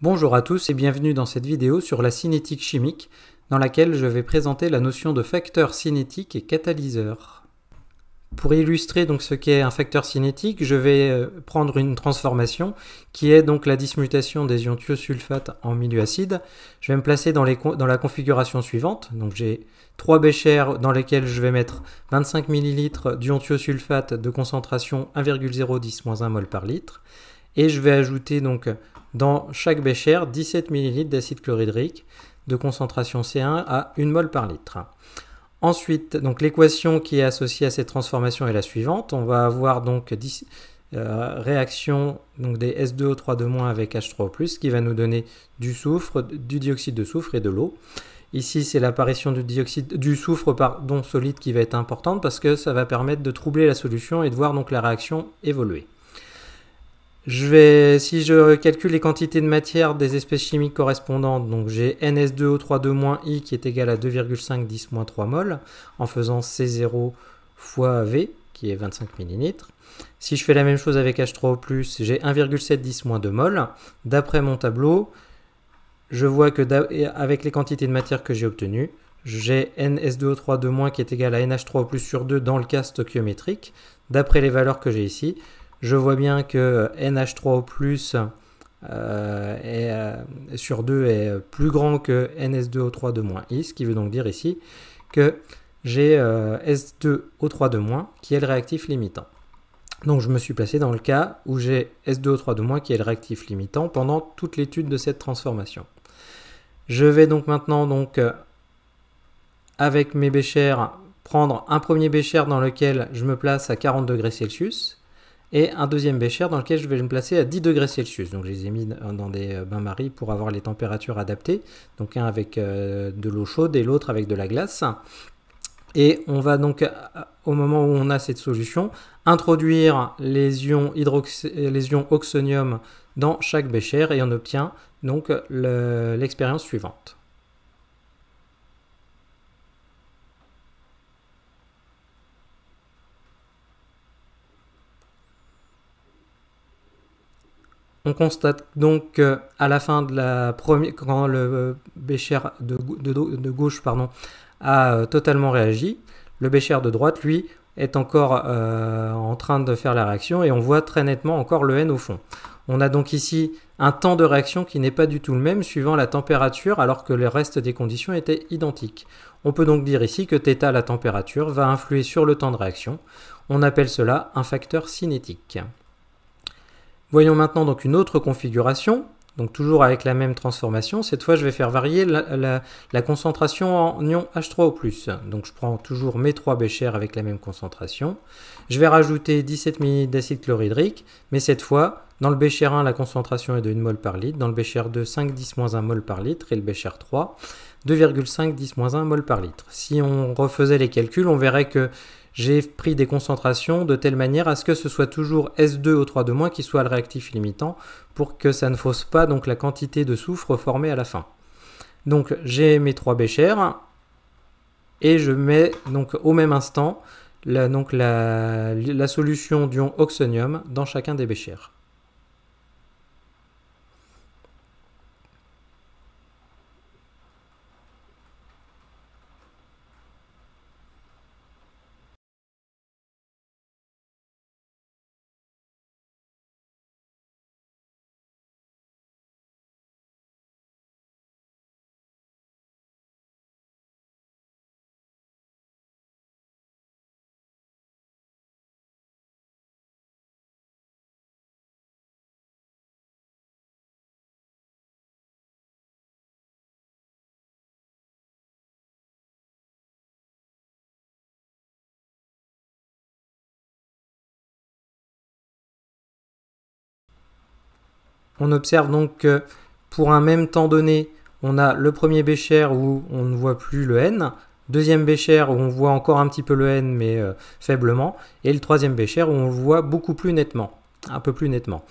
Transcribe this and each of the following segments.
Bonjour à tous et bienvenue dans cette vidéo sur la cinétique chimique dans laquelle je vais présenter la notion de facteur cinétique et catalyseur. Pour illustrer donc ce qu'est un facteur cinétique, je vais euh, prendre une transformation qui est donc la dismutation des ions thiosulfate en milieu acide. Je vais me placer dans, la configuration suivante. Donc j'ai trois béchères dans lesquelles je vais mettre 25 ml d'ion thiosulfate de concentration 1,010-1 mol par litre et je vais ajouter donc dans chaque bécher, 17 ml d'acide chlorhydrique de concentration C1 à 1 mol par litre. Ensuite, donc l'équation qui est associée à cette transformation est la suivante. On va avoir donc euh, réaction donc des S2O3- avec H3O+, qui va nous donner du soufre, du dioxyde de soufre et de l'eau. Ici, c'est l'apparition du, dioxyde, du soufre solide qui va être importante parce que ça va permettre de troubler la solution et de voir donc la réaction évoluer si je calcule les quantités de matière des espèces chimiques correspondantes, donc j'ai ns 2 o 32 i qui est égal à 2,5 10 3 mol en faisant C0 fois V qui est 25 mL. Si je fais la même chose avec H3O+, j'ai 1,7 10 2 mol. D'après mon tableau, je vois que avec les quantités de matière que j'ai obtenues, j'ai ns 2 o 32 qui est égal à NH3O sur 2 dans le cas stoichiométrique. D'après les valeurs que j'ai ici, je vois bien que NH3O+, euh, euh, sur 2 est plus grand que NS2O3 I, ce qui veut donc dire ici que j'ai euh, S2O3 qui est le réactif limitant. Donc je me suis placé dans le cas où j'ai S2O3 qui est le réactif limitant pendant toute l'étude de cette transformation. Je vais donc maintenant donc avec mes béchères prendre un premier bécher dans lequel je me place à 40 degrés Celsius et un deuxième bécher dans lequel je vais me placer à 10 degrés Celsius. Donc je les ai mis dans des euh, bains-maries pour avoir les températures adaptées. Donc un avec euh, de l'eau chaude et l'autre avec de la glace. Et on va donc, euh, au moment où on a cette solution, introduire les ions, les ions oxonium dans chaque bécher et on obtient donc l'expérience suivante. On constate donc qu'à la fin de la première, quand le euh, Bécher de, gauche pardon, a euh, totalement réagi, le Bécher de droite, lui, est encore euh, en train de faire la réaction et on voit très nettement encore le N au fond. On a donc ici un temps de réaction qui n'est pas du tout le même suivant la température alors que le reste des conditions étaient identiques. On peut donc dire ici que θ, la température, va influer sur le temps de réaction. On appelle cela un facteur cinétique. Voyons maintenant donc une autre configuration, donc toujours avec la même transformation. Cette fois, je vais faire varier la, concentration en ion H3O+. Donc je prends toujours mes trois béchers avec la même concentration. Je vais rajouter 17 ml d'acide chlorhydrique, mais cette fois, dans le bécher 1, la concentration est de 1 mol par litre. Dans le bécher 2, 5, 10, 1 mol par litre. Et le bécher 3, 2,5, 10, 1 mol par litre. Si on refaisait les calculs, on verrait que j'ai pris des concentrations de telle manière à ce que ce soit toujours S2 O3 de moins qui soit le réactif limitant pour que ça ne fausse pas donc la quantité de soufre formée à la fin. Donc j'ai mes trois béchères et je mets donc au même instant la, donc la, solution d'ion oxonium dans chacun des béchères. On observe donc que pour un même temps donné, on a le premier bécher où on ne voit plus le N, deuxième bécher où on voit encore un petit peu le N mais euh, faiblement, et le troisième bécher où on le voit beaucoup plus nettement, un peu plus nettement.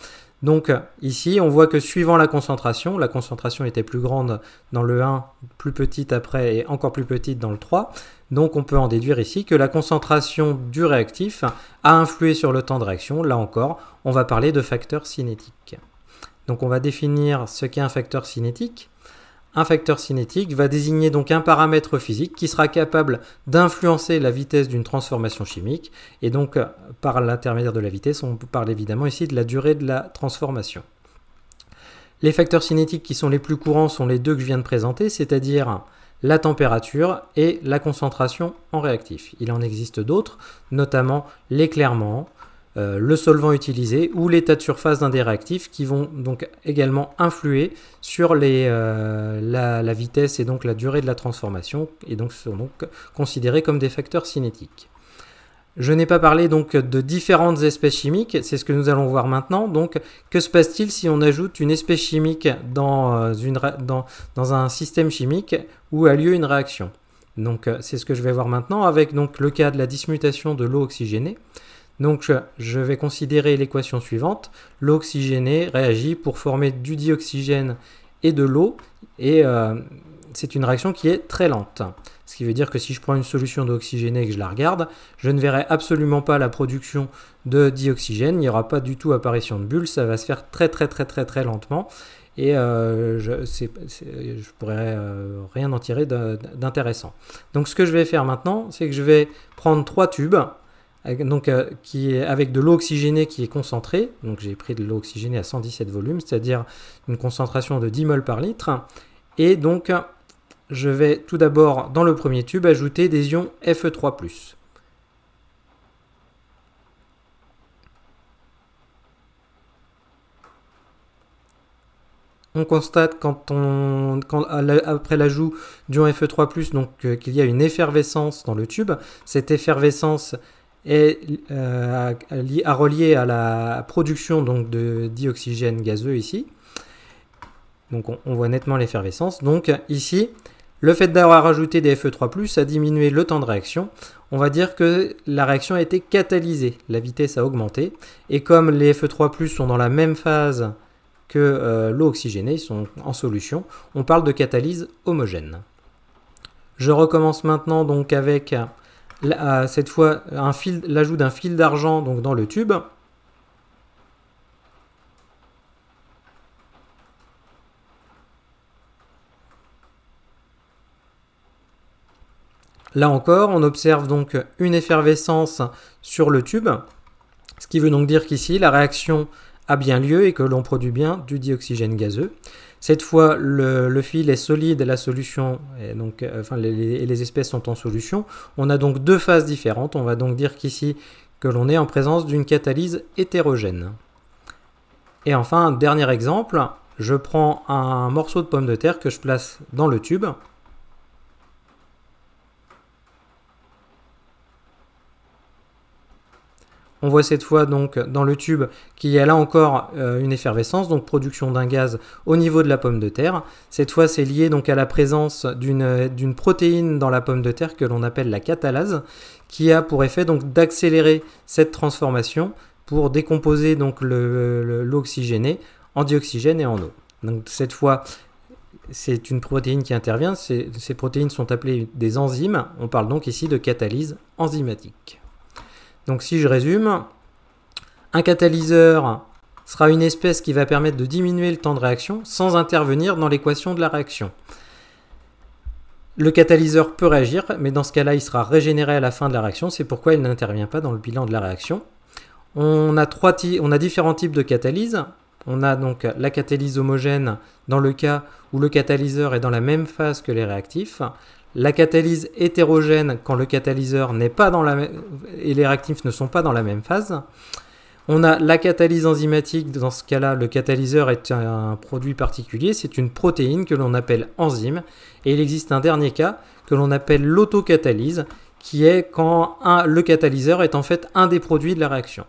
Donc ici, on voit que suivant la concentration, la concentration était plus grande dans le 1, plus petite après et encore plus petite dans le 3. Donc on peut en déduire ici que la concentration du réactif a influé sur le temps de réaction. Là encore, on va parler de facteurs cinétiques. Donc on va définir ce qu'est un facteur cinétique. Un facteur cinétique va désigner donc un paramètre physique qui sera capable d'influencer la vitesse d'une transformation chimique. Et donc euh, par l'intermédiaire de la vitesse, on parle évidemment ici de la durée de la transformation. Les facteurs cinétiques qui sont les plus courants sont les deux que je viens de présenter, c'est-à-dire la température et la concentration en réactif. Il en existe d'autres, notamment l'éclairement, euh, le solvant utilisé ou l'état de surface d'un des réactifs qui vont donc également influer sur euh, la, vitesse et donc la durée de la transformation et donc sont donc considérés comme des facteurs cinétiques. Je n'ai pas parlé donc de différentes espèces chimiques, c'est ce que nous allons voir maintenant. Donc, que se passe-t-il si on ajoute une espèce chimique dans, euh, un système chimique où a lieu une réaction Donc, c'est ce que je vais voir maintenant avec donc, le cas de la dismutation de l'eau oxygénée. Donc je vais considérer l'équation suivante. L'oxygéné réagit pour former du dioxygène et de l'eau et euh, c'est une réaction qui est très lente. Ce qui veut dire que si je prends une solution d'oxygéné et que je la regarde, je ne verrai absolument pas la production de dioxygène, il n'y aura pas du tout apparition de bulles, ça va se faire très très très très très lentement et euh, je, ne pourrais euh, rien en tirer d'intéressant. Donc ce que je vais faire maintenant, c'est que je vais prendre trois tubes, donc, euh, qui est avec de l'eau oxygénée qui est concentrée. Donc j'ai pris de l'eau oxygénée à 117 volumes, c'est-à-dire une concentration de 10 mol par litre. Et donc je vais tout d'abord dans le premier tube ajouter des ions Fe3+. On constate quand on, après l'ajout d'ions Fe3+, donc euh, qu'il y a une effervescence dans le tube. Cette effervescence est euh, à, relier à la production donc, de dioxygène gazeux ici. Donc on, voit nettement l'effervescence. Donc ici, le fait d'avoir ajouté des Fe3+, a diminué le temps de réaction. On va dire que la réaction a été catalysée, la vitesse a augmenté. Et comme les Fe3+, sont dans la même phase que euh, l'eau oxygénée, ils sont en solution, on parle de catalyse homogène. Je recommence maintenant donc avec cette fois l'ajout d'un fil d'argent donc dans le tube. Là encore, on observe donc une effervescence sur le tube, ce qui veut donc dire qu'ici, la réaction a bien lieu et que l'on produit bien du dioxygène gazeux. Cette fois, le, fil est solide, la solution, et donc, euh, enfin, les espèces sont en solution. On a donc deux phases différentes. On va donc dire qu'ici, que l'on est en présence d'une catalyse hétérogène. Et enfin, dernier exemple, je prends un morceau de pomme de terre que je place dans le tube. On voit cette fois donc dans le tube qu'il y a là encore euh, une effervescence, donc production d'un gaz au niveau de la pomme de terre. Cette fois, c'est lié donc à la présence euh, d'une protéine dans la pomme de terre que l'on appelle la catalase, qui a pour effet donc d'accélérer cette transformation pour décomposer donc l'oxygéné en dioxygène et en eau. cette fois, c'est une protéine qui intervient. ces protéines sont appelées des enzymes. On parle donc ici de catalyse enzymatique. Donc si je résume, un catalyseur sera une espèce qui va permettre de diminuer le temps de réaction sans intervenir dans l'équation de la réaction. Le catalyseur peut réagir, mais dans ce cas-là, il sera régénéré à la fin de la réaction, c'est pourquoi il n'intervient pas dans le bilan de la réaction. On a, on a différents types de catalyse. On a donc la catalyse homogène dans le cas où le catalyseur est dans la même phase que les réactifs, la catalyse hétérogène quand le catalyseur n'est pas dans la même, et les réactifs ne sont pas dans la même phase. On a la catalyse enzymatique, dans ce cas-là, le catalyseur est un produit particulier, c'est une protéine que l'on appelle enzyme, et il existe un dernier cas que l'on appelle l'autocatalyse, qui est quand le catalyseur est en fait un des produits de la réaction.